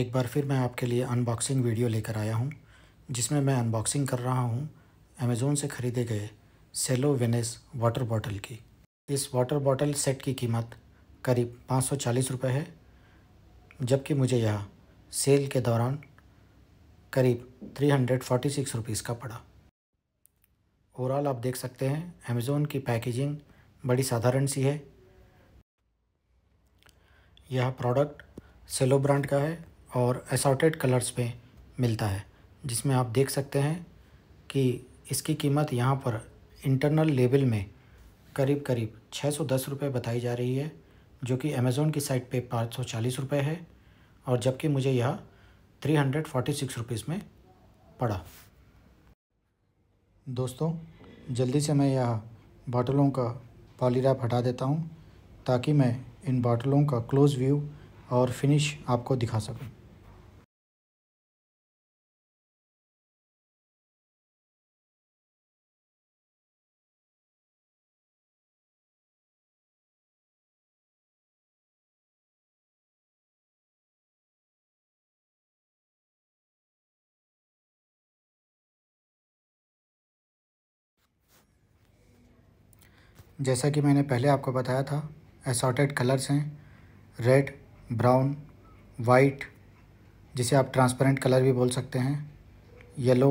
एक बार फिर मैं आपके लिए अनबॉक्सिंग वीडियो लेकर आया हूँ जिसमें मैं अनबॉक्सिंग कर रहा हूँ अमेज़ोन से ख़रीदे गए सेलो वेनेस वाटर बॉटल की इस वाटर बॉटल सेट की कीमत करीब पाँच सौ चालीस रुपये है जबकि मुझे यह सेल के दौरान करीब three hundred forty six rupees का पड़ा ओवरऑल आप देख सकते हैं अमेज़ोन की पैकेजिंग बड़ी साधारण सी है यह प्रोडक्ट सेलो ब्रांड का है और असॉटेड कलर्स में मिलता है जिसमें आप देख सकते हैं कि इसकी कीमत यहाँ पर इंटरनल लेबल में करीब करीब छः सौ दस रुपये बताई जा रही है जो कि अमेज़ोन की साइट पे पाँच सौ चालीस रुपये है और जबकि मुझे यह three hundred forty six rupees में पड़ा दोस्तों जल्दी से मैं यह बॉटलों का पॉलीरैप हटा देता हूँ ताकि मैं इन बॉटलों का क्लोज़ व्यू और फिनिश आपको दिखा सकूँ जैसा कि मैंने पहले आपको बताया था एसॉटेड कलर्स हैं रेड ब्राउन वाइट जिसे आप ट्रांसपेरेंट कलर भी बोल सकते हैं येलो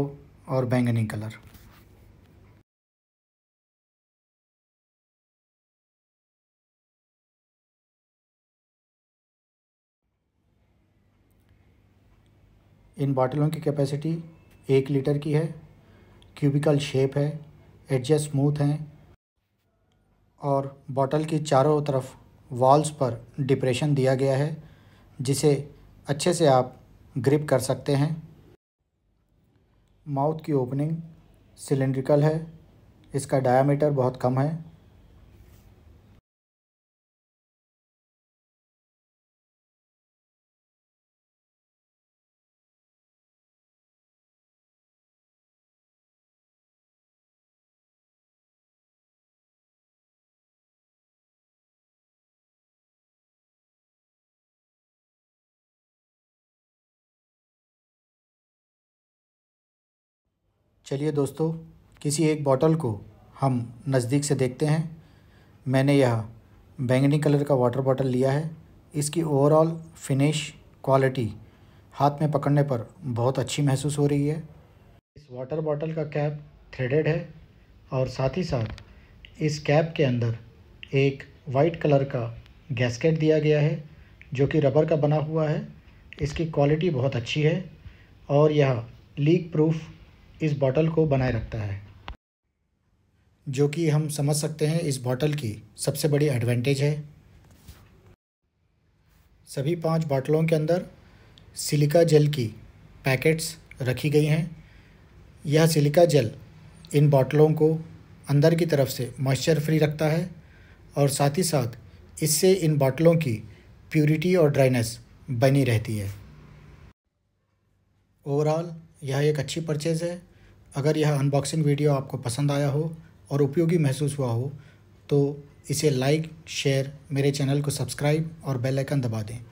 और बैंगनी कलर इन बॉटलों की कैपेसिटी एक लीटर की है क्यूबिकल शेप है एडजस्ट स्मूथ हैं और बॉटल की चारों तरफ वॉल्स पर डिप्रेशन दिया गया है जिसे अच्छे से आप ग्रिप कर सकते हैं माउथ की ओपनिंग सिलेंड्रिकल है इसका डायामीटर बहुत कम है चलिए दोस्तों किसी एक बॉटल को हम नज़दीक से देखते हैं मैंने यह बैंगनी कलर का वाटर बॉटल लिया है इसकी ओवरऑल फिनिश क्वालिटी हाथ में पकड़ने पर बहुत अच्छी महसूस हो रही है इस वाटर बॉटल का कैप थ्रेडेड है और साथ ही साथ इस कैप के अंदर एक वाइट कलर का गैसकेट दिया गया है जो कि रबर का बना हुआ है इसकी क्वालिटी बहुत अच्छी है और यह लीक प्रूफ इस बॉटल को बनाए रखता है जो कि हम समझ सकते हैं इस बॉटल की सबसे बड़ी एडवांटेज है सभी पांच बॉटलों के अंदर सिलिका जेल की पैकेट्स रखी गई हैं यह सिलिका जेल इन बॉटलों को अंदर की तरफ से मॉइस्चर फ्री रखता है और साथ ही साथ इससे इन बॉटलों की प्यूरिटी और ड्राइनेस बनी रहती है ओवरऑल यह एक अच्छी परचेज़ है अगर यह अनबॉक्सिंग वीडियो आपको पसंद आया हो और उपयोगी महसूस हुआ हो तो इसे लाइक शेयर मेरे चैनल को सब्सक्राइब और बेल आइकन दबा दें